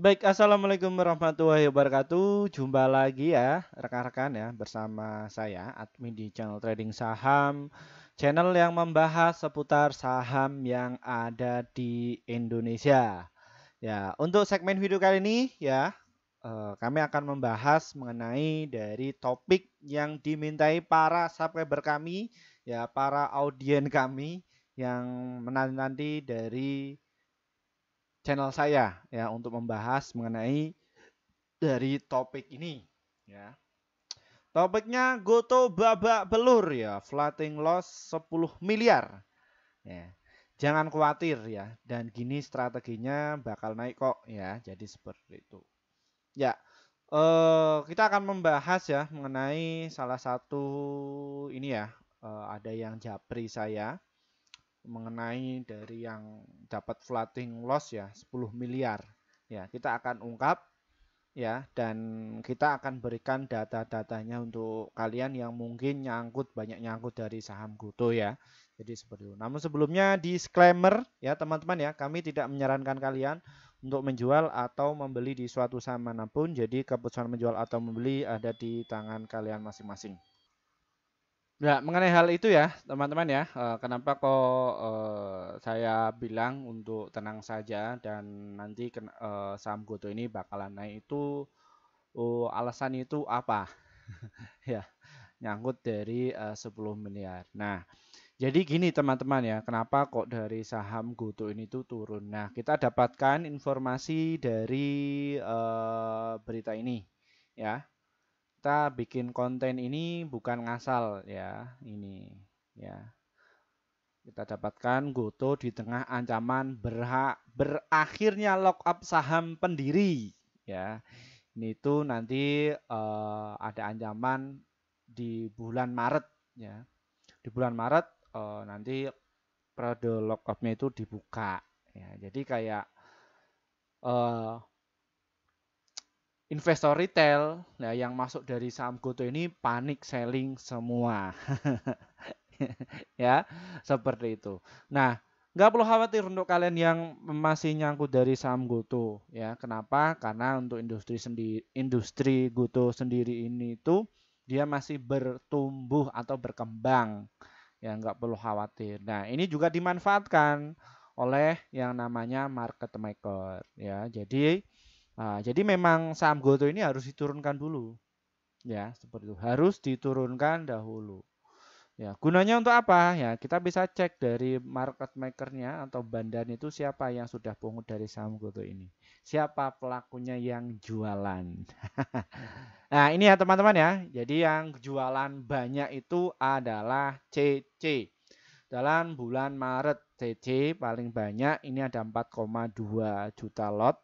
Baik, Assalamualaikum warahmatullahi wabarakatuh. Jumpa lagi ya rekan-rekan ya bersama saya admin di channel Trading Saham. Channel yang membahas seputar saham yang ada di Indonesia. Ya, untuk segmen video kali ini ya eh, kami akan membahas mengenai dari topik yang dimintai para subscriber kami ya para audien kami yang menanti-nanti dari channel saya ya untuk membahas mengenai dari topik ini ya. Topiknya Goto babak belur ya, floating loss 10 miliar. Ya. Jangan khawatir ya, dan gini strateginya bakal naik kok ya. Jadi seperti itu. Ya, eh, kita akan membahas ya mengenai salah satu ini ya, uh, ada yang japri saya mengenai dari yang dapat floating loss ya 10 miliar ya kita akan ungkap ya dan kita akan berikan data-datanya untuk kalian yang mungkin nyangkut banyak nyangkut dari saham Goto ya jadi seperti itu namun sebelumnya disclaimer ya teman-teman ya kami tidak menyarankan kalian untuk menjual atau membeli di suatu saham manapun jadi keputusan menjual atau membeli ada di tangan kalian masing-masing Ya, mengenai hal itu ya, teman-teman ya, eh, kenapa kok eh, saya bilang untuk tenang saja dan nanti eh, saham Goto ini bakalan naik itu oh, alasan itu apa? ya, nyangkut dari 10 miliar. Nah, jadi gini teman-teman ya, kenapa kok dari saham Goto ini tuh turun? Nah, kita dapatkan informasi dari uh, berita ini ya kita bikin konten ini bukan ngasal ya ini ya kita dapatkan goto di tengah ancaman berhak berakhirnya lock up saham pendiri ya ini tuh nanti uh, ada ancaman di bulan Maret ya di bulan Maret uh, nanti periode lock upnya itu dibuka ya jadi kayak uh, investor retail nah yang masuk dari saham Goto ini panik selling semua. ya, seperti itu. Nah, nggak perlu khawatir untuk kalian yang masih nyangkut dari saham Goto ya. Kenapa? Karena untuk industri sendiri industri Goto sendiri ini itu dia masih bertumbuh atau berkembang. Ya, nggak perlu khawatir. Nah, ini juga dimanfaatkan oleh yang namanya market maker ya. Jadi Nah, jadi memang saham goto ini harus diturunkan dulu. Ya, seperti itu. Harus diturunkan dahulu. Ya, gunanya untuk apa? Ya, kita bisa cek dari market makernya atau bandar itu siapa yang sudah pungut dari saham goto ini. Siapa pelakunya yang jualan. nah, ini ya teman-teman ya. Jadi yang jualan banyak itu adalah CC. Dalam bulan Maret CC paling banyak ini ada 4,2 juta lot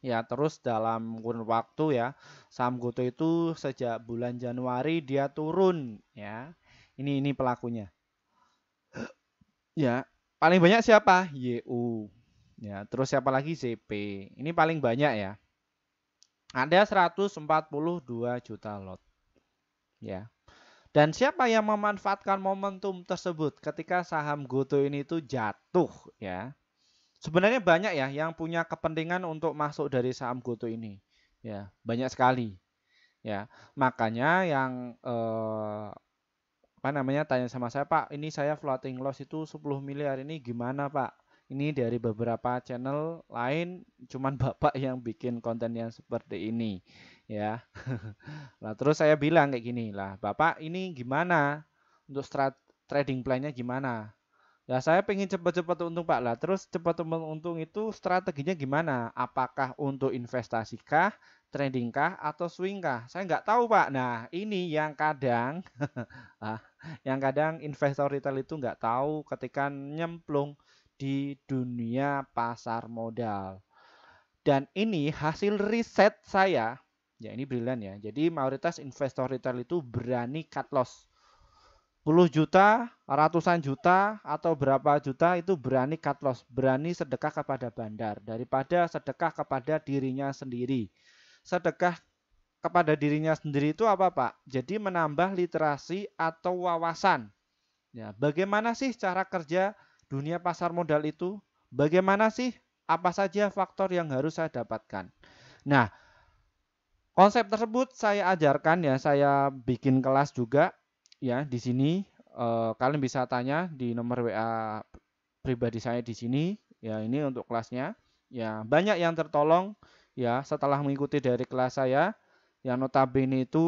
ya terus dalam kurun waktu ya saham Goto itu sejak bulan Januari dia turun ya ini ini pelakunya ya paling banyak siapa YU ya terus siapa lagi CP ini paling banyak ya ada 142 juta lot ya dan siapa yang memanfaatkan momentum tersebut ketika saham Goto ini itu jatuh ya Sebenarnya banyak ya yang punya kepentingan untuk masuk dari saham Goto ini. Ya, banyak sekali. Ya, makanya yang eh, apa namanya tanya sama saya, "Pak, ini saya floating loss itu 10 miliar ini gimana, Pak?" Ini dari beberapa channel lain cuman Bapak yang bikin konten yang seperti ini, ya. lah terus saya bilang kayak gini, "Lah, Bapak ini gimana? Untuk strat trading plan-nya gimana?" Nah, saya pengen cepat-cepat untung Pak lah. Terus cepat untung itu strateginya gimana? Apakah untuk investasi kah, trading kah, atau swing kah? Saya nggak tahu Pak. Nah, ini yang kadang, ah, yang kadang investor retail itu nggak tahu ketika nyemplung di dunia pasar modal. Dan ini hasil riset saya, ya ini brilian ya. Jadi mayoritas investor retail itu berani cut loss puluh juta, ratusan juta, atau berapa juta itu berani cut loss, berani sedekah kepada bandar daripada sedekah kepada dirinya sendiri. Sedekah kepada dirinya sendiri itu apa Pak? Jadi menambah literasi atau wawasan. Ya, bagaimana sih cara kerja dunia pasar modal itu? Bagaimana sih apa saja faktor yang harus saya dapatkan? Nah, konsep tersebut saya ajarkan ya, saya bikin kelas juga ya di sini uh, kalian bisa tanya di nomor WA pribadi saya di sini ya ini untuk kelasnya ya banyak yang tertolong ya setelah mengikuti dari kelas saya yang notabene itu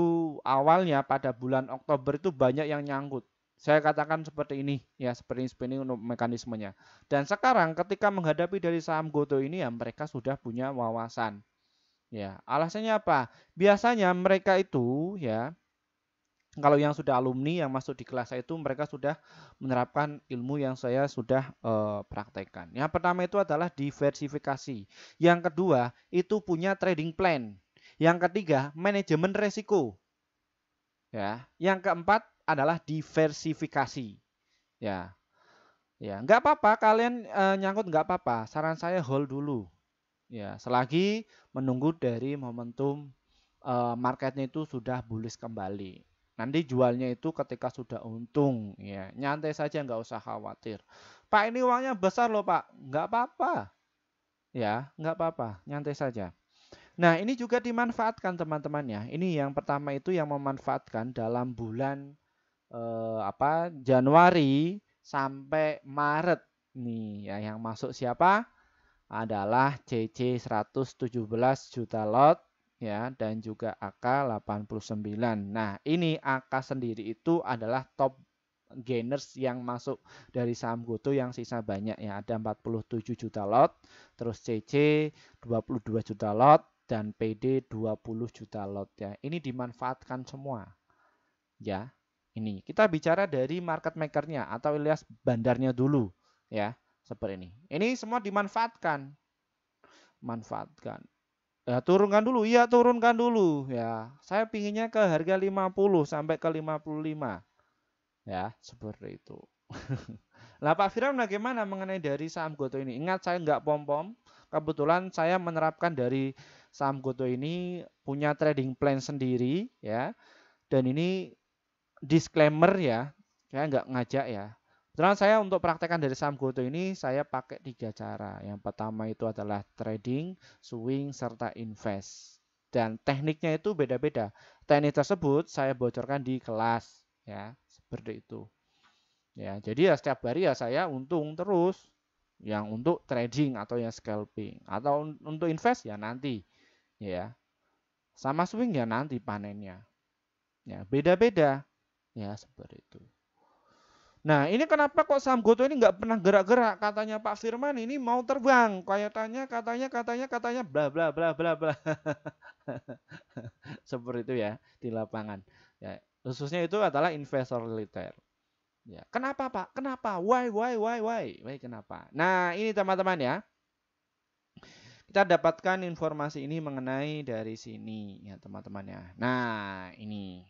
awalnya pada bulan Oktober itu banyak yang nyangkut saya katakan seperti ini ya seperti ini untuk mekanismenya dan sekarang ketika menghadapi dari saham goto ini ya mereka sudah punya wawasan ya alasannya apa biasanya mereka itu ya kalau yang sudah alumni yang masuk di kelas saya itu mereka sudah menerapkan ilmu yang saya sudah e, praktekkan. Yang pertama itu adalah diversifikasi. Yang kedua itu punya trading plan. Yang ketiga manajemen resiko. Ya, yang keempat adalah diversifikasi. Ya, ya nggak apa-apa kalian e, nyangkut nggak apa-apa. Saran saya hold dulu. Ya, selagi menunggu dari momentum eh, marketnya itu sudah bullish kembali. Nanti jualnya itu ketika sudah untung, ya nyantai saja nggak usah khawatir. Pak ini uangnya besar loh Pak, nggak apa-apa, ya nggak apa-apa, nyantai saja. Nah ini juga dimanfaatkan teman teman ya. Ini yang pertama itu yang memanfaatkan dalam bulan eh, apa Januari sampai Maret nih ya yang masuk siapa adalah CC 117 juta lot ya dan juga AK89. Nah, ini AK sendiri itu adalah top gainers yang masuk dari saham GoTo yang sisa banyak ya ada 47 juta lot, terus CC 22 juta lot dan PD 20 juta lot ya. Ini dimanfaatkan semua. Ya. Ini kita bicara dari market makernya atau alias bandarnya dulu ya, seperti ini. Ini semua dimanfaatkan. Manfaatkan. Ya, turunkan dulu, iya turunkan dulu ya. Saya pinginnya ke harga 50 sampai ke 55. Ya, seperti itu. Lah Pak Firman bagaimana mengenai dari saham Goto ini? Ingat saya nggak pom-pom. Kebetulan saya menerapkan dari saham Goto ini punya trading plan sendiri ya. Dan ini disclaimer ya. Saya nggak ngajak ya. Kebetulan saya untuk praktekan dari saham goto ini saya pakai tiga cara. Yang pertama itu adalah trading, swing, serta invest. Dan tekniknya itu beda-beda. Teknik tersebut saya bocorkan di kelas ya, seperti itu. Ya, jadi ya setiap hari ya saya untung terus yang untuk trading atau yang scalping atau untuk invest ya nanti ya. Sama swing ya nanti panennya. Ya, beda-beda. Ya, seperti itu. Nah ini kenapa kok saham Goto ini nggak pernah gerak-gerak? Katanya Pak Firman ini mau terbang. Kayaknya katanya katanya katanya bla bla bla bla bla. Seperti itu ya di lapangan. Ya, khususnya itu adalah investor liter. Ya, kenapa Pak? Kenapa? Why why why why? Why kenapa? Nah ini teman-teman ya. Kita dapatkan informasi ini mengenai dari sini ya teman-teman ya. Nah ini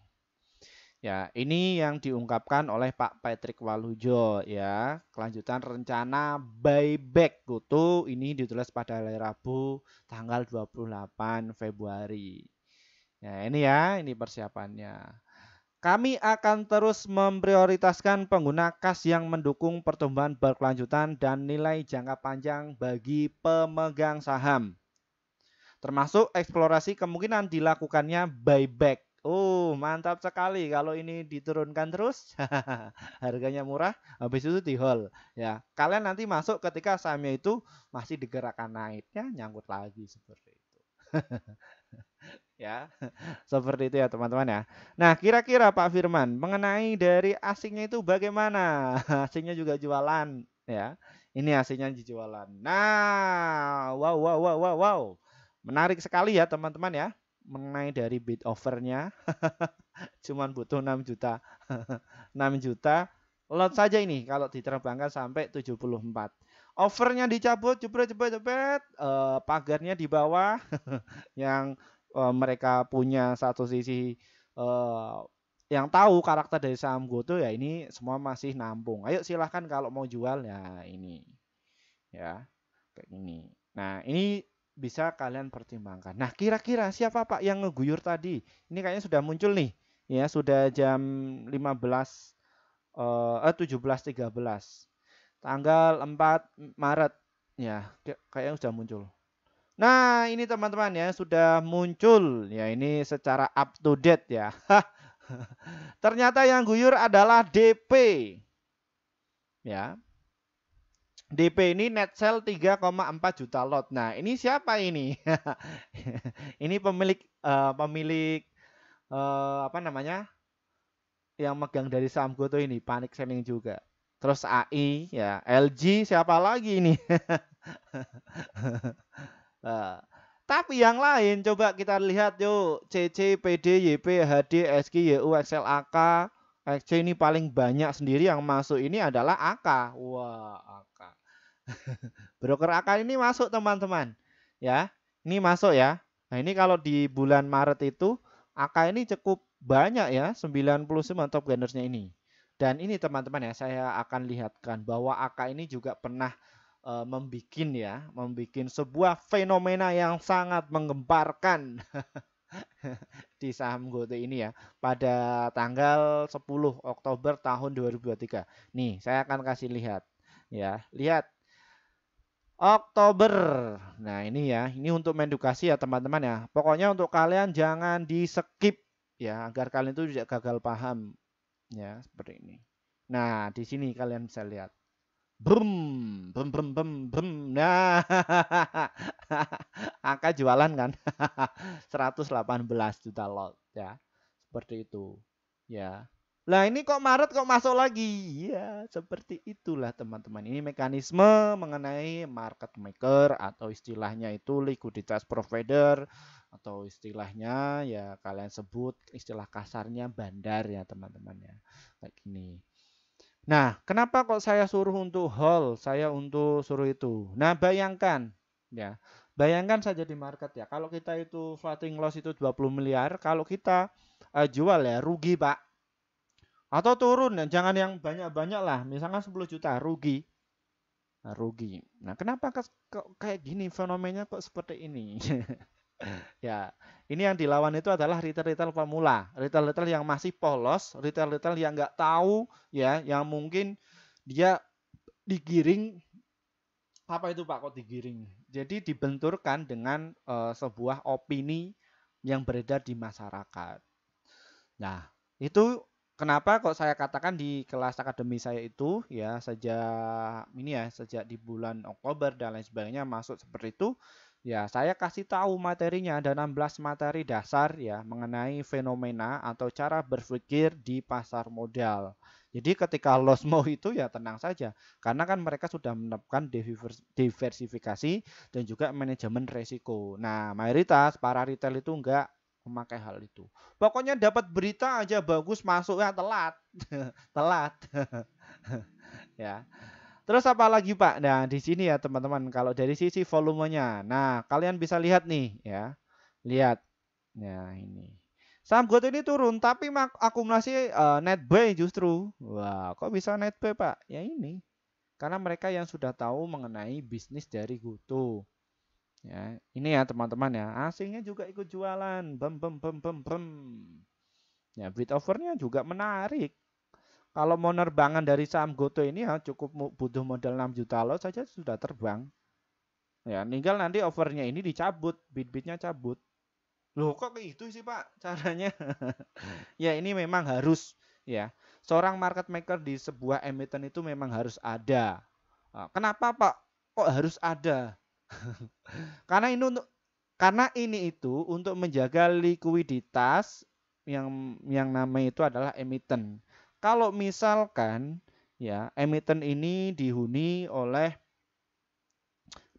Ya, ini yang diungkapkan oleh Pak Patrick Walujo ya. Kelanjutan rencana buyback Goto ini ditulis pada hari Rabu tanggal 28 Februari. Ya, ini ya, ini persiapannya. Kami akan terus memprioritaskan pengguna kas yang mendukung pertumbuhan berkelanjutan dan nilai jangka panjang bagi pemegang saham. Termasuk eksplorasi kemungkinan dilakukannya buyback Oh, mantap sekali. Kalau ini diturunkan terus, harganya murah, habis itu di hold. Ya, kalian nanti masuk ketika sahamnya itu masih digerakkan naiknya nyangkut lagi seperti itu. ya, seperti itu ya teman-teman ya. Nah, kira-kira Pak Firman, mengenai dari asingnya itu bagaimana? Asingnya juga jualan, ya. Ini asingnya jualan. Nah, wow, wow, wow, wow, wow. Menarik sekali ya teman-teman ya mengenai dari bid overnya cuman butuh 6 juta 6 juta lot saja ini kalau diterbangkan sampai 74 overnya dicabut jebret jebret jebret uh, pagarnya di bawah yang uh, mereka punya satu sisi uh, yang tahu karakter dari saham Goto ya ini semua masih nampung. Ayo silahkan kalau mau jual ya ini. Ya, kayak ini. Nah, ini bisa kalian pertimbangkan. Nah, kira-kira siapa Pak yang ngeguyur tadi? Ini kayaknya sudah muncul nih. Ya, sudah jam 15 eh 17.13. Eh, Tanggal 4 Maret ya, kayaknya sudah muncul. Nah, ini teman-teman ya, sudah muncul. Ya, ini secara up to date ya. Ternyata yang guyur adalah DP. Ya, DP ini net sell 3,4 juta lot. Nah, ini siapa ini? ini pemilik uh, pemilik uh, apa namanya? yang megang dari saham GoTo ini Panik selling juga. Terus AI ya, LG siapa lagi ini? uh, tapi yang lain coba kita lihat yuk CC, PD, YP, HD, SK, YU, XL, AK. XC ini paling banyak sendiri yang masuk ini adalah AK. Wah, AK Broker akal ini masuk teman-teman. Ya, ini masuk ya. Nah, ini kalau di bulan Maret itu AK ini cukup banyak ya, 99 top gainersnya ini. Dan ini teman-teman ya, saya akan lihatkan bahwa AK ini juga pernah e, membikin ya, membikin sebuah fenomena yang sangat menggemparkan di saham gote ini ya pada tanggal 10 Oktober tahun 2023. Nih, saya akan kasih lihat ya. Lihat Oktober. Nah, ini ya, ini untuk mendukasi ya teman-teman ya. Pokoknya untuk kalian jangan di skip ya agar kalian itu tidak gagal paham ya seperti ini. Nah, di sini kalian bisa lihat. Brum, brum, brum, brum, brum. Nah, angka jualan kan 118 juta lot ya. Seperti itu. Ya. Lah ini kok Maret kok masuk lagi? Ya, seperti itulah teman-teman. Ini mekanisme mengenai market maker atau istilahnya itu likuiditas provider atau istilahnya ya kalian sebut istilah kasarnya bandar ya teman-teman ya. Kayak gini. Nah, kenapa kok saya suruh untuk hold, saya untuk suruh itu. Nah, bayangkan ya. Bayangkan saja di market ya. Kalau kita itu floating loss itu 20 miliar, kalau kita uh, jual ya rugi, Pak atau turun, dan jangan yang banyak-banyak lah. Misalkan 10 juta, rugi. Nah, rugi. Nah, kenapa kok kayak gini fenomenanya kok seperti ini? ya, ini yang dilawan itu adalah retail-retail pemula, retail-retail yang masih polos, retail-retail yang nggak tahu, ya, yang mungkin dia digiring apa itu Pak kok digiring? Jadi dibenturkan dengan uh, sebuah opini yang beredar di masyarakat. Nah, itu Kenapa kok saya katakan di kelas akademi saya itu ya sejak ini ya sejak di bulan Oktober dan lain sebagainya masuk seperti itu ya saya kasih tahu materinya ada 16 materi dasar ya mengenai fenomena atau cara berpikir di pasar modal. Jadi ketika loss mau itu ya tenang saja karena kan mereka sudah menerapkan diversifikasi dan juga manajemen resiko. Nah, mayoritas para retail itu enggak memakai hal itu. Pokoknya dapat berita aja bagus masuknya telat. telat. ya. Terus apa lagi Pak? Nah, di sini ya teman-teman kalau dari sisi volumenya. Nah, kalian bisa lihat nih ya. Lihat. Nah, ini. Saham gue ini turun tapi akumulasi uh, net buy justru. Wah, kok bisa net buy, Pak? Ya ini. Karena mereka yang sudah tahu mengenai bisnis dari GoTo. Ya, ini ya teman-teman ya, asingnya juga ikut jualan. Bem bem bem bem bem. Ya, bid overnya juga menarik. Kalau mau nerbangan dari saham Goto ini ya cukup butuh modal 6 juta lot saja sudah terbang. Ya, tinggal nanti overnya ini dicabut, bid-bidnya cabut. Loh kok itu sih Pak caranya? ya ini memang harus ya. Seorang market maker di sebuah emiten itu memang harus ada. Nah, kenapa Pak? Kok harus ada? karena ini untuk karena ini itu untuk menjaga likuiditas yang yang namanya itu adalah emiten. Kalau misalkan ya emiten ini dihuni oleh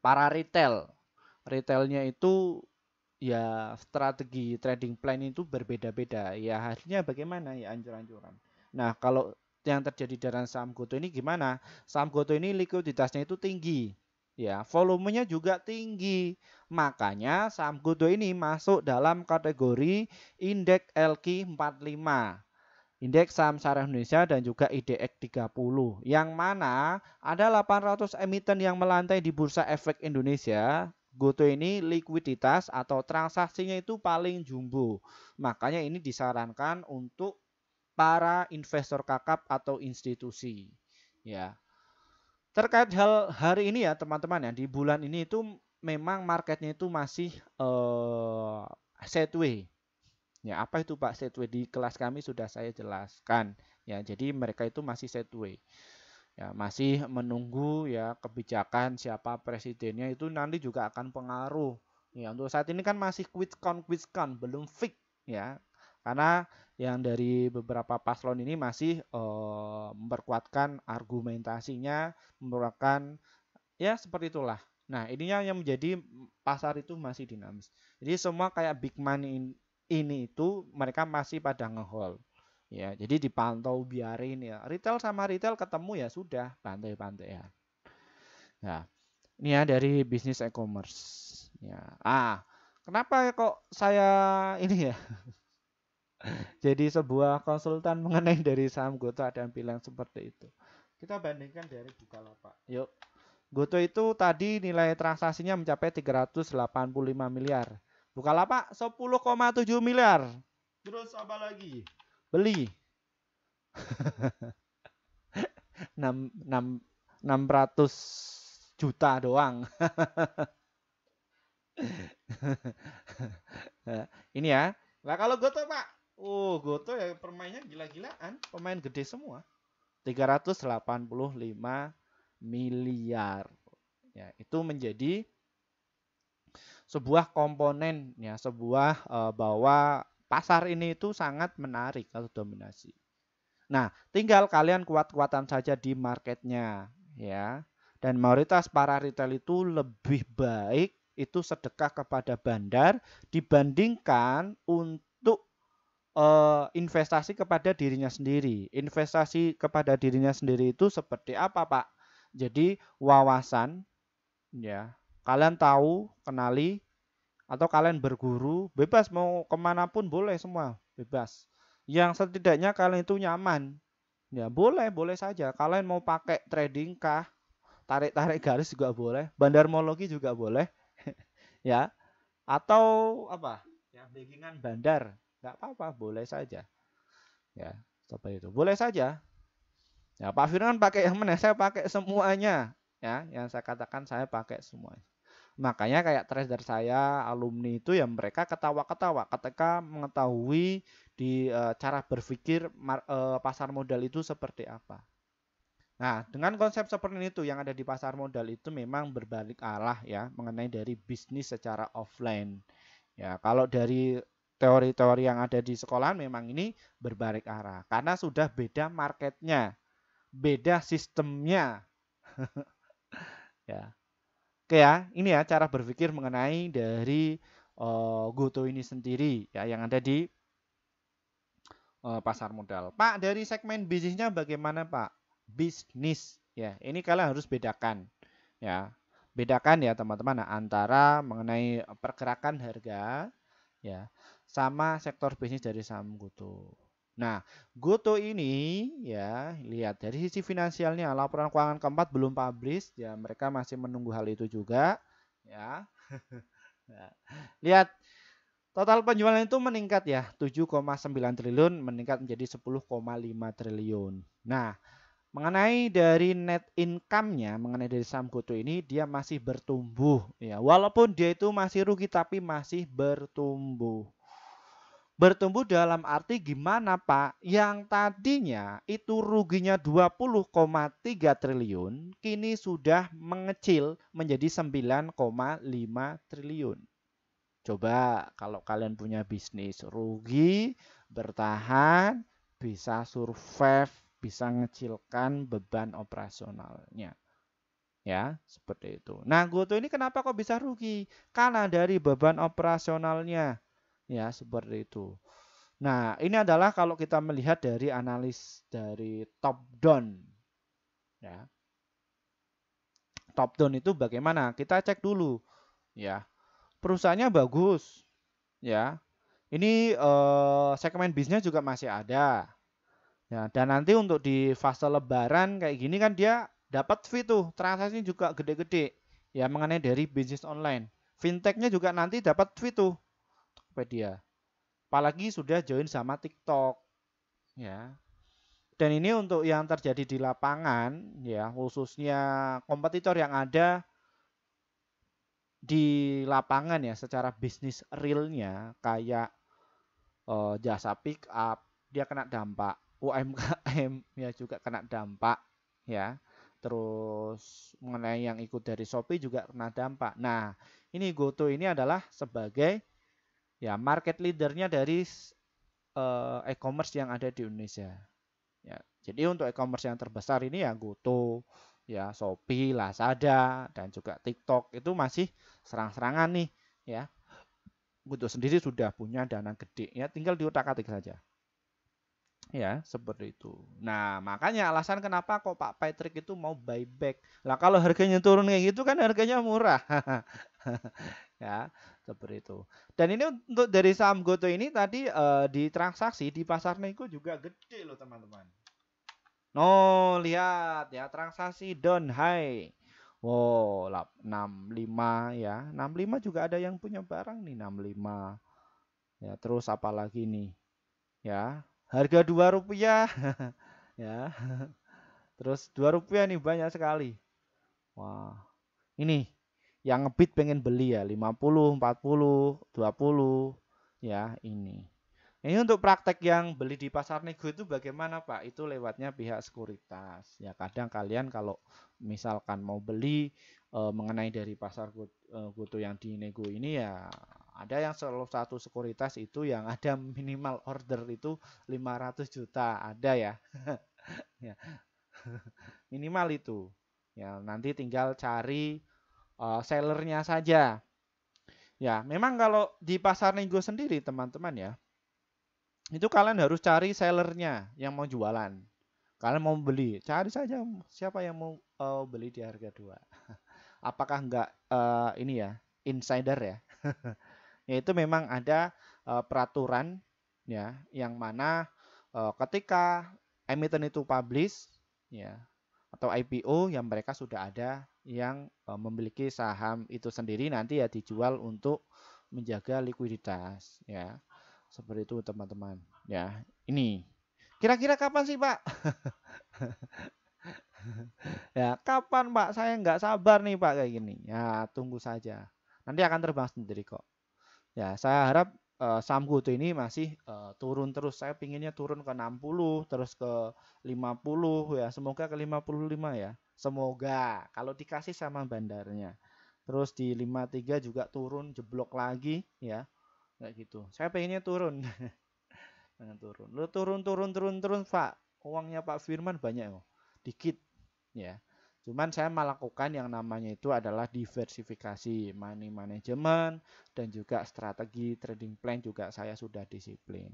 para retail. Retailnya itu ya strategi trading plan itu berbeda-beda. Ya hasilnya bagaimana ya anjuran-anjuran. Nah, kalau yang terjadi dalam saham Goto ini gimana? Saham Goto ini likuiditasnya itu tinggi ya volumenya juga tinggi. Makanya saham Goto ini masuk dalam kategori indeks LQ 45 indeks saham syariah Indonesia dan juga IDX 30 yang mana ada 800 emiten yang melantai di bursa efek Indonesia Goto ini likuiditas atau transaksinya itu paling jumbo makanya ini disarankan untuk para investor kakap atau institusi ya Terkait hal hari ini ya teman-teman ya di bulan ini itu memang marketnya itu masih uh, eh, setway. Ya, apa itu Pak setway di kelas kami sudah saya jelaskan. Ya, jadi mereka itu masih setway. Ya, masih menunggu ya kebijakan siapa presidennya itu nanti juga akan pengaruh. Ya, untuk saat ini kan masih quick count quick count belum fix ya. Karena yang dari beberapa paslon ini masih uh, memperkuatkan argumentasinya, memperkuatkan ya seperti itulah. Nah, ininya yang menjadi pasar itu masih dinamis. Jadi semua kayak big money ini itu mereka masih pada ngehold. Ya, jadi dipantau biarin ya. Retail sama retail ketemu ya sudah, pantai-pantai ya. Nah, ini ya dari bisnis e-commerce. Ya. Ah, kenapa kok saya ini ya? Jadi sebuah konsultan mengenai dari saham Goto ada yang bilang seperti itu. Kita bandingkan dari Bukalapak. Yuk. Goto itu tadi nilai transaksinya mencapai 385 miliar. Bukalapak 10,7 miliar. Terus apa lagi? Beli. 6, 6, 600 juta doang. ini ya. Nah kalau Goto Pak, Oh, Goto ya permainnya gila-gilaan, pemain gede semua. 385 miliar. Ya, itu menjadi sebuah komponen ya, sebuah e, bahwa pasar ini itu sangat menarik atau dominasi. Nah, tinggal kalian kuat-kuatan saja di marketnya ya. Dan mayoritas para retail itu lebih baik itu sedekah kepada bandar dibandingkan untuk uh, investasi kepada dirinya sendiri. Investasi kepada dirinya sendiri itu seperti apa, Pak? Jadi wawasan ya. Kalian tahu, kenali atau kalian berguru, bebas mau kemana pun boleh semua, bebas. Yang setidaknya kalian itu nyaman. Ya, boleh, boleh saja. Kalian mau pakai trading kah? Tarik-tarik garis juga boleh, bandarmologi juga boleh. ya. Atau apa? Ya, backingan bandar nggak apa-apa boleh saja ya seperti itu boleh saja ya Pak Firman kan pakai yang mana saya pakai semuanya ya yang saya katakan saya pakai semuanya makanya kayak trader saya alumni itu yang mereka ketawa-ketawa ketika mengetahui di e, cara berpikir mar, e, pasar modal itu seperti apa Nah, dengan konsep seperti itu yang ada di pasar modal itu memang berbalik arah ya mengenai dari bisnis secara offline. Ya, kalau dari teori-teori yang ada di sekolah memang ini berbalik arah karena sudah beda marketnya, beda sistemnya. ya. Oke ya, ini ya cara berpikir mengenai dari uh, Goto ini sendiri ya yang ada di uh, pasar modal. Pak, dari segmen bisnisnya bagaimana, Pak? Bisnis ya. Ini kalian harus bedakan ya. Bedakan ya teman-teman antara mengenai pergerakan harga ya sama sektor bisnis dari saham Goto. Nah, Goto ini ya lihat dari sisi finansialnya laporan keuangan keempat belum publish ya mereka masih menunggu hal itu juga ya. ya. lihat total penjualan itu meningkat ya 7,9 triliun meningkat menjadi 10,5 triliun. Nah, mengenai dari net income-nya mengenai dari saham Goto ini dia masih bertumbuh ya walaupun dia itu masih rugi tapi masih bertumbuh Bertumbuh dalam arti gimana Pak? Yang tadinya itu ruginya 20,3 triliun, kini sudah mengecil menjadi 9,5 triliun. Coba kalau kalian punya bisnis rugi, bertahan, bisa survive, bisa ngecilkan beban operasionalnya. Ya, seperti itu. Nah, Goto ini kenapa kok bisa rugi? Karena dari beban operasionalnya ya seperti itu. Nah, ini adalah kalau kita melihat dari analis dari top down ya. Top down itu bagaimana? Kita cek dulu ya. Perusahaannya bagus ya. Ini eh, segmen bisnis juga masih ada. Ya, dan nanti untuk di fase lebaran kayak gini kan dia dapat fee tuh, transaksi juga gede-gede ya mengenai dari bisnis online. Fintechnya juga nanti dapat fee tuh Tokopedia. Apalagi sudah join sama TikTok. Ya. Dan ini untuk yang terjadi di lapangan ya, khususnya kompetitor yang ada di lapangan ya secara bisnis realnya kayak eh, jasa pick up dia kena dampak UMKM ya juga kena dampak ya terus mengenai yang ikut dari Shopee juga kena dampak. Nah, ini GoTo ini adalah sebagai ya market leadernya dari uh, e-commerce yang ada di Indonesia. Ya, jadi untuk e-commerce yang terbesar ini ya Goto, ya Shopee, Lazada dan juga TikTok itu masih serang-serangan nih, ya. Goto sendiri sudah punya dana gede, ya tinggal diutak-atik saja. Ya, seperti itu. Nah, makanya alasan kenapa kok Pak Patrick itu mau buyback. Lah kalau harganya turun kayak gitu kan harganya murah. ya seperti itu dan ini untuk dari saham Goto ini tadi uh, di transaksi di pasar Neko juga gede loh teman-teman no lihat ya transaksi down high wow 65 ya 65 juga ada yang punya barang nih 65 ya terus apalagi nih ya harga dua rupiah ya terus dua rupiah nih banyak sekali wah ini yang ngebit pengen beli ya 50, 40, 20 ya ini. Ini untuk praktek yang beli di pasar nego itu bagaimana Pak? Itu lewatnya pihak sekuritas. Ya kadang kalian kalau misalkan mau beli e, mengenai dari pasar eh, goto yang di nego ini ya ada yang selalu satu sekuritas itu yang ada minimal order itu 500 juta ada ya. ya. minimal itu. Ya nanti tinggal cari uh, sellernya saja. Ya, memang kalau di pasar nego sendiri teman-teman ya, itu kalian harus cari sellernya yang mau jualan. Kalian mau beli, cari saja siapa yang mau uh, beli di harga dua. Apakah enggak uh, eh, ini ya insider ya? ya itu memang ada uh, peraturan ya yang mana uh, ketika emiten itu publish ya atau IPO yang mereka sudah ada yang eh, memiliki saham itu sendiri nanti ya dijual untuk menjaga likuiditas ya seperti itu teman-teman ya ini kira-kira kapan sih pak ya kapan pak saya nggak sabar nih pak kayak gini ya tunggu saja nanti akan terbang sendiri kok ya saya harap uh, saham itu ini masih uh, turun terus saya pinginnya turun ke 60 terus ke 50 ya semoga ke 55 ya Semoga kalau dikasih sama bandarnya. Terus di 53 juga turun jeblok lagi ya. Kayak gitu. Saya pengennya turun. Pengen turun. Lu turun turun turun turun Pak. Uangnya Pak Firman banyak loh. Dikit ya. Cuman saya melakukan yang namanya itu adalah diversifikasi money management dan juga strategi trading plan juga saya sudah disiplin.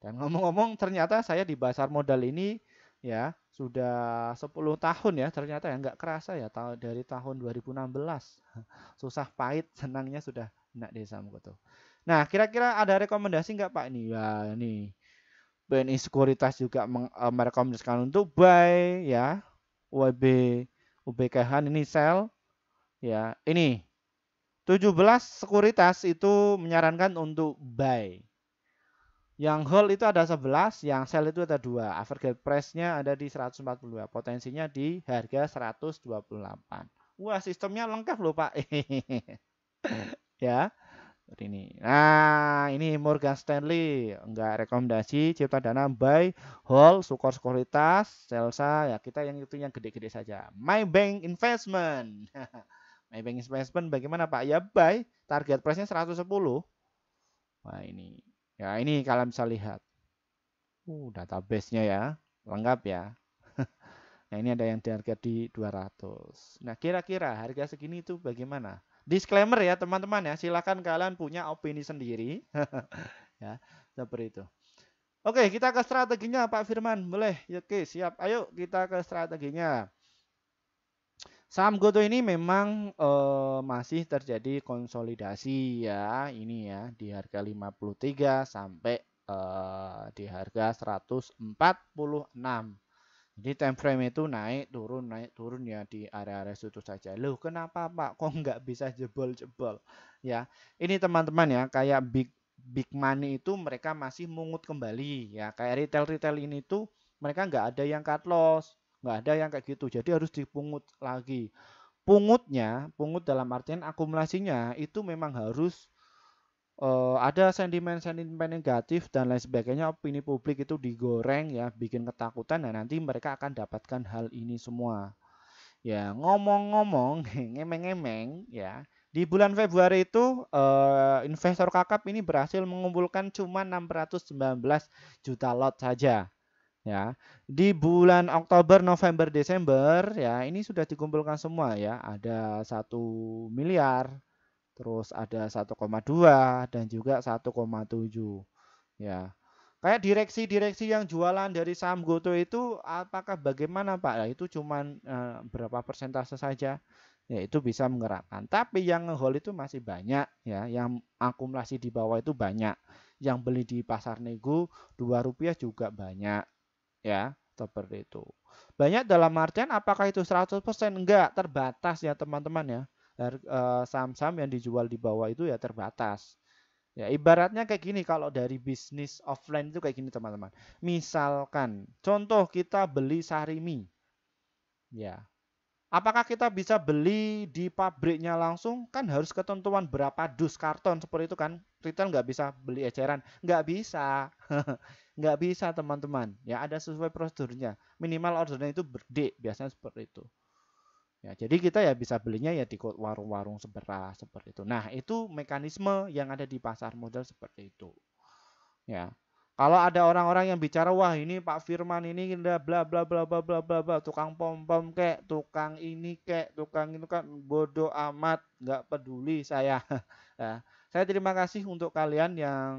Dan ngomong-ngomong ternyata saya di pasar modal ini ya sudah 10 tahun ya ternyata ya nggak kerasa ya tahun dari tahun 2016 susah pahit senangnya sudah nak desa Mokoto. Nah kira-kira ada rekomendasi nggak Pak ini ya ini BNI Sekuritas juga eh, merekomendasikan untuk buy ya UAB UBKH ini sell ya ini 17 Sekuritas itu menyarankan untuk buy yang hold itu ada 11, yang sell itu ada 2. Average price-nya ada di 142, potensinya di harga 128. Wah, sistemnya lengkap loh, Pak. ya. ini. Nah, ini Morgan Stanley enggak rekomendasi cipta dana buy hold sukor sekuritas Selsa ya kita yang itu yang gede-gede saja. My Bank Investment. My Bank Investment bagaimana Pak? Ya buy target price-nya 110. Wah, ini Ya, ini kalian bisa lihat. Uh, database-nya ya, lengkap ya. nah, ini ada yang di harga di 200. Nah, kira-kira harga segini itu bagaimana? Disclaimer ya, teman-teman ya, silakan kalian punya opini sendiri. ya, seperti itu. Oke, kita ke strateginya Pak Firman. Boleh, oke, siap. Ayo kita ke strateginya. Saham Goto ini memang eh, masih terjadi konsolidasi ya, ini ya di harga 53 sampai eh, di harga 146. Jadi time frame itu naik turun naik turun ya di area-area situ saja. Loh, kenapa Pak kok nggak bisa jebol-jebol? Ya, ini teman-teman ya kayak big big money itu mereka masih mungut kembali ya. Kayak retail-retail ini tuh mereka nggak ada yang cut loss nggak ada yang kayak gitu jadi harus dipungut lagi pungutnya pungut dalam artian akumulasinya itu memang harus uh, ada sentimen-sentimen negatif dan lain sebagainya opini publik itu digoreng ya bikin ketakutan ya nanti mereka akan dapatkan hal ini semua ya ngomong-ngomong ngemeng-ngemeng ya di bulan Februari itu uh, investor kakap ini berhasil mengumpulkan cuma 619 juta lot saja ya. Di bulan Oktober, November, Desember ya, ini sudah dikumpulkan semua ya. Ada satu miliar, terus ada 1,2 dan juga 1,7 ya. Kayak direksi-direksi yang jualan dari saham Goto itu apakah bagaimana Pak? Nah, itu cuman eh, berapa persentase saja? Ya, itu bisa menggerakkan. Tapi yang hold itu masih banyak ya, yang akumulasi di bawah itu banyak yang beli di pasar nego dua rupiah juga banyak ya seperti itu. Banyak dalam artian apakah itu 100% enggak terbatas ya teman-teman ya. Eh, saham-saham yang dijual di bawah itu ya terbatas. Ya, ibaratnya kayak gini kalau dari bisnis offline itu kayak gini teman-teman. Misalkan contoh kita beli sarimi. Ya. Apakah kita bisa beli di pabriknya langsung? Kan harus ketentuan berapa dus karton seperti itu kan. Retail nggak bisa beli eceran. Nggak bisa. Nggak bisa teman-teman. Ya ada sesuai prosedurnya. Minimal ordernya itu berdik biasanya seperti itu. Ya, jadi kita ya bisa belinya ya di warung-warung seberah seperti itu. Nah, itu mekanisme yang ada di pasar modal seperti itu. Ya. Kalau ada orang-orang yang bicara wah ini Pak Firman ini bla bla bla bla bla bla bla, bla tukang pom pom kek, tukang ini kek, tukang itu kan bodoh amat, nggak peduli saya. ya. Saya terima kasih untuk kalian yang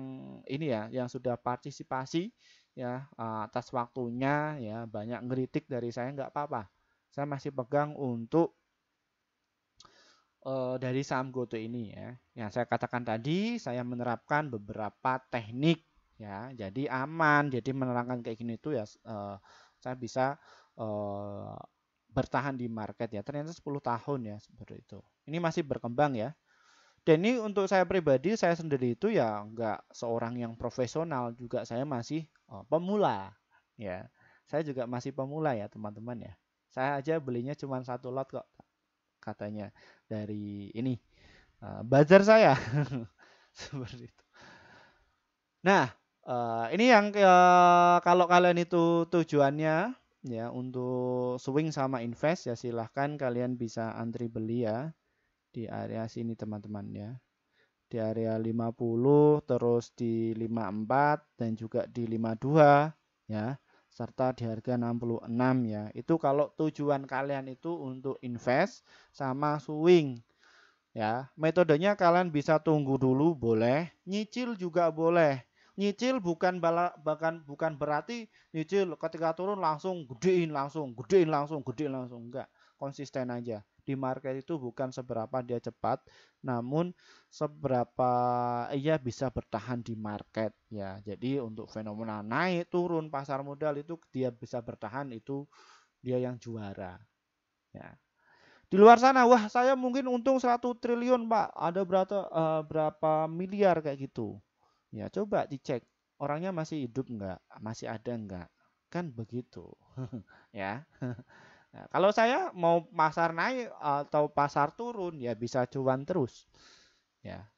ini ya, yang sudah partisipasi ya eh, atas waktunya ya banyak ngeritik dari saya nggak apa-apa saya masih pegang untuk uh, dari saham goto ini ya yang saya katakan tadi saya menerapkan beberapa teknik ya jadi aman jadi menerangkan kayak gini itu ya uh, saya bisa uh, bertahan di market ya ternyata 10 tahun ya seperti itu ini masih berkembang ya dan ini untuk saya pribadi, saya sendiri itu ya nggak seorang yang profesional juga, saya masih oh, pemula. Ya, saya juga masih pemula ya teman-teman ya. Saya aja belinya cuma satu lot kok, katanya dari ini uh, bazar saya seperti itu. Nah, uh, ini yang uh, kalau kalian itu tujuannya ya untuk swing sama invest ya silahkan kalian bisa antri beli ya di area sini teman-teman ya di area 50 terus di 54 dan juga di 52 ya serta di harga 66 ya itu kalau tujuan kalian itu untuk invest sama swing ya metodenya kalian bisa tunggu dulu boleh nyicil juga boleh nyicil bukan bala, bahkan bukan berarti nyicil ketika turun langsung gedein langsung gedein langsung gedein langsung enggak konsisten aja di market itu bukan seberapa dia cepat, namun seberapa ia bisa bertahan di market ya. Jadi untuk fenomena naik turun pasar modal itu dia bisa bertahan itu dia yang juara. Ya. Di luar sana, wah saya mungkin untung 1 triliun pak, ada berapa, uh, eh, berapa miliar kayak gitu. Ya coba dicek, orangnya masih hidup nggak, masih ada nggak, kan begitu, ya. Nah, kalau saya mau pasar naik atau pasar turun ya bisa cuan terus. Ya.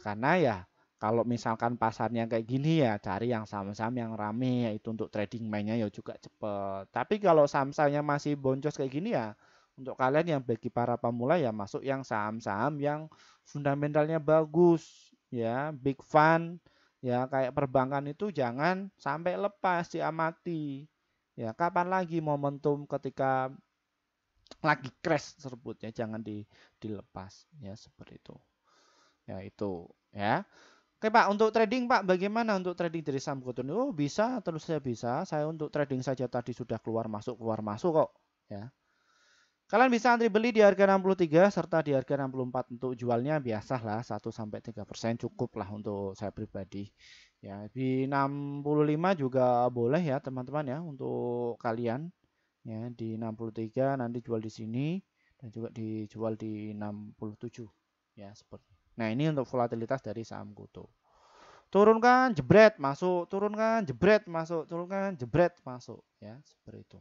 Karena ya kalau misalkan pasarnya kayak gini ya cari yang saham-saham yang rame ya itu untuk trading mainnya ya juga cepet. Tapi kalau saham-sahamnya masih boncos kayak gini ya untuk kalian yang bagi para pemula ya masuk yang saham-saham yang fundamentalnya bagus ya, big fun ya kayak perbankan itu jangan sampai lepas diamati Ya, kapan lagi momentum ketika lagi crash serbutnya jangan di, dilepas ya seperti itu. Ya itu ya. Oke Pak, untuk trading Pak, bagaimana untuk trading dari saham ini? Oh bisa, terus saya bisa. Saya untuk trading saja tadi sudah keluar masuk keluar masuk kok. Ya. Kalian bisa antri beli di harga 63 serta di harga 64 untuk jualnya biasalah 1 sampai 3% cukup lah untuk saya pribadi Ya, di 65 juga boleh ya teman-teman ya untuk kalian. Ya, di 63 nanti jual di sini dan juga dijual di 67. Ya, seperti. Nah, ini untuk volatilitas dari saham Kuto. Turunkan, jebret, masuk, turunkan, jebret, masuk, turunkan, jebret, masuk, ya, seperti itu.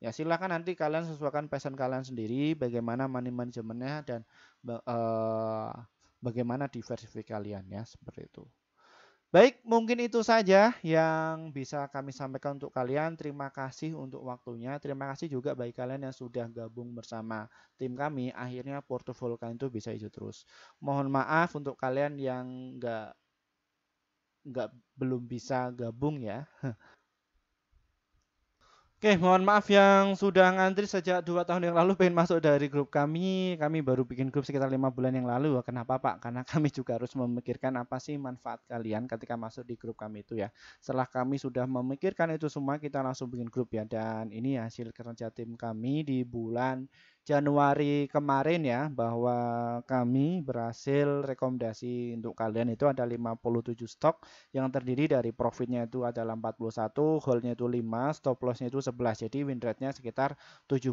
Ya, silahkan nanti kalian sesuaikan pesan kalian sendiri bagaimana money manajemennya dan uh, bagaimana diversifikasi kalian ya, seperti itu. Baik, mungkin itu saja yang bisa kami sampaikan untuk kalian. Terima kasih untuk waktunya. Terima kasih juga bagi kalian yang sudah gabung bersama tim kami. Akhirnya portofolio kalian itu bisa hijau terus. Mohon maaf untuk kalian yang nggak nggak belum bisa gabung ya. Oke, mohon maaf yang sudah ngantri sejak dua tahun yang lalu pengen masuk dari grup kami. Kami baru bikin grup sekitar lima bulan yang lalu. Kenapa Pak? Karena kami juga harus memikirkan apa sih manfaat kalian ketika masuk di grup kami itu ya. Setelah kami sudah memikirkan itu semua, kita langsung bikin grup ya. Dan ini hasil kerja tim kami di bulan Januari kemarin ya bahwa kami berhasil rekomendasi untuk kalian itu ada 57 stok yang terdiri dari profitnya itu adalah 41, holdnya itu 5, stop lossnya itu 11. Jadi win rate-nya sekitar 70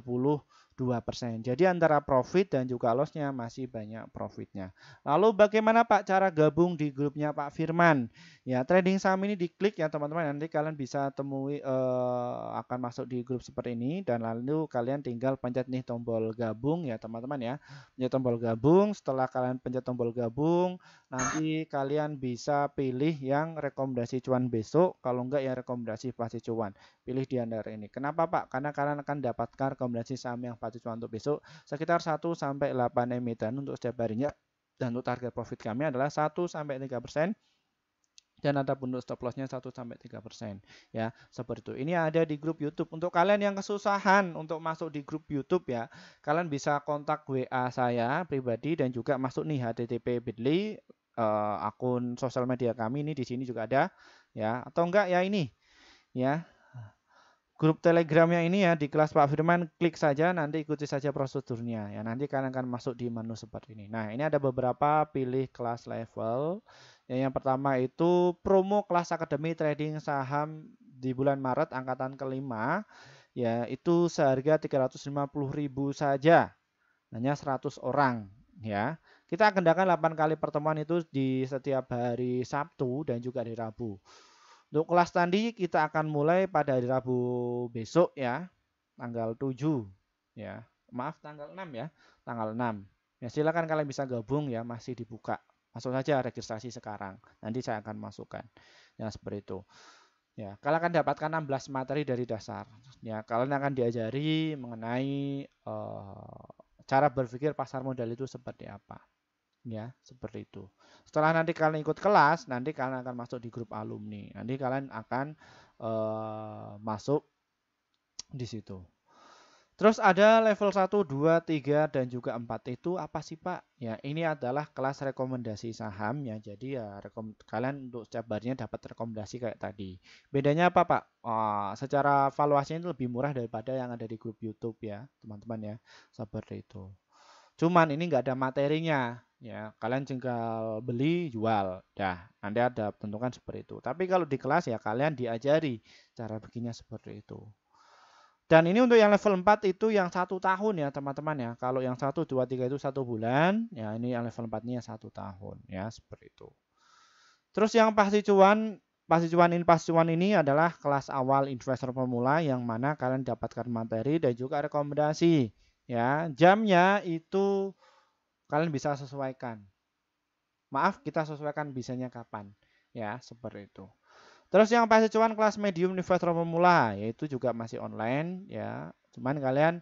2%. Jadi antara profit dan juga lossnya masih banyak profitnya. Lalu bagaimana Pak cara gabung di grupnya Pak Firman? Ya, trading saham ini diklik ya teman-teman. Nanti kalian bisa temui eh, akan masuk di grup seperti ini dan lalu kalian tinggal pencet nih tombol gabung ya teman-teman ya. Pencet tombol gabung, setelah kalian pencet tombol gabung, nanti kalian bisa pilih yang rekomendasi cuan besok, kalau enggak ya rekomendasi pasti cuan. Pilih di antara ini. Kenapa Pak? Karena kalian akan dapatkan rekomendasi saham yang acuan untuk besok sekitar 1 sampai 8 emiten untuk setiap harinya dan untuk target profit kami adalah 1 sampai 3 persen dan ada untuk stop lossnya 1 sampai 3%. Ya, seperti itu. Ini ada di grup YouTube. Untuk kalian yang kesusahan untuk masuk di grup YouTube ya, kalian bisa kontak WA saya pribadi dan juga masuk nih http bit.ly uh, akun sosial media kami ini di sini juga ada ya atau enggak ya ini ya grup telegramnya ini ya di kelas Pak Firman klik saja nanti ikuti saja prosedurnya ya nanti kalian akan masuk di menu seperti ini nah ini ada beberapa pilih kelas level ya, yang pertama itu promo kelas akademi trading saham di bulan Maret angkatan kelima ya itu seharga 350.000 saja hanya 100 orang ya kita kendakan 8 kali pertemuan itu di setiap hari Sabtu dan juga di Rabu untuk kelas tadi kita akan mulai pada hari Rabu besok ya, tanggal 7 ya. Maaf tanggal 6 ya, tanggal 6. Ya silakan kalian bisa gabung ya, masih dibuka. Masuk saja registrasi sekarang. Nanti saya akan masukkan. Ya seperti itu. Ya, kalian akan dapatkan 16 materi dari dasar. Ya, kalian akan diajari mengenai uh, cara berpikir pasar modal itu seperti apa. Ya, seperti itu. Setelah nanti kalian ikut kelas, nanti kalian akan masuk di grup alumni. Nanti kalian akan uh, masuk di situ. Terus ada level 1, 2, 3, dan juga 4. Itu apa sih Pak? Ya, ini adalah kelas rekomendasi saham ya. Jadi ya rekom kalian untuk setiap barinya dapat rekomendasi kayak tadi. Bedanya apa Pak? Oh, secara valuasinya itu lebih murah daripada yang ada di grup YouTube ya, teman-teman ya. Seperti itu. Cuman ini nggak ada materinya, ya kalian tinggal beli jual dah nanti ada bentukan seperti itu tapi kalau di kelas ya kalian diajari cara bikinnya seperti itu dan ini untuk yang level 4 itu yang satu tahun ya teman-teman ya kalau yang satu dua tiga itu satu bulan ya ini yang level 4 ini satu tahun ya seperti itu terus yang pasti cuan pasti cuan in pasti cuan ini adalah kelas awal investor pemula yang mana kalian dapatkan materi dan juga rekomendasi Ya, jamnya itu kalian bisa sesuaikan. Maaf, kita sesuaikan bisanya kapan. Ya, seperti itu. Terus yang pasti cuan kelas medium investor pemula, yaitu juga masih online ya. Cuman kalian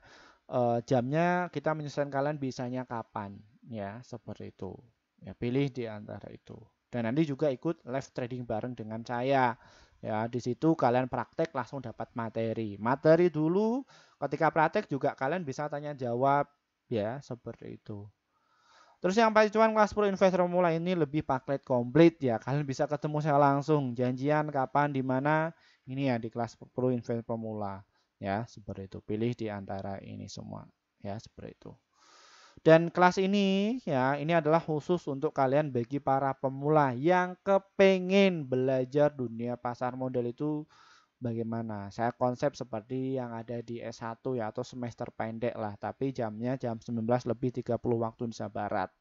eh, jamnya kita menyesuaikan kalian bisanya kapan ya, seperti itu. Ya, pilih di antara itu. Dan nanti juga ikut live trading bareng dengan saya Ya, di situ kalian praktek langsung dapat materi. Materi dulu, ketika praktek juga kalian bisa tanya jawab ya, seperti itu. Terus yang pacuan kelas 10 investor mulai ini lebih paket komplit ya. Kalian bisa ketemu saya langsung, janjian kapan di mana ini ya di kelas 10 investor pemula ya, seperti itu. Pilih di antara ini semua ya, seperti itu. Dan kelas ini ya, ini adalah khusus untuk kalian bagi para pemula yang kepengen belajar dunia pasar modal itu bagaimana. Saya konsep seperti yang ada di S1 ya atau semester pendek lah, tapi jamnya jam 19 lebih 30 waktu Indonesia Barat.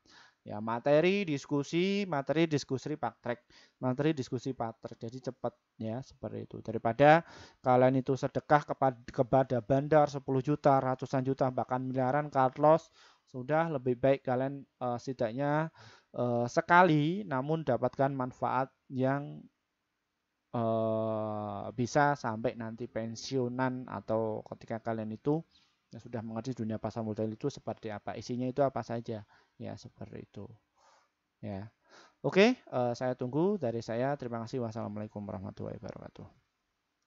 Ya, materi diskusi, materi diskusi praktek, materi diskusi praktek. Jadi cepat ya seperti itu. Daripada kalian itu sedekah kepada kepada bandar 10 juta, ratusan juta bahkan miliaran Carlos sudah lebih baik kalian uh, setidaknya uh, sekali namun dapatkan manfaat yang uh, bisa sampai nanti pensiunan atau ketika kalian itu yang sudah mengerti dunia pasar modal itu seperti apa isinya itu apa saja ya seperti itu ya oke uh, saya tunggu dari saya terima kasih wassalamualaikum warahmatullahi wabarakatuh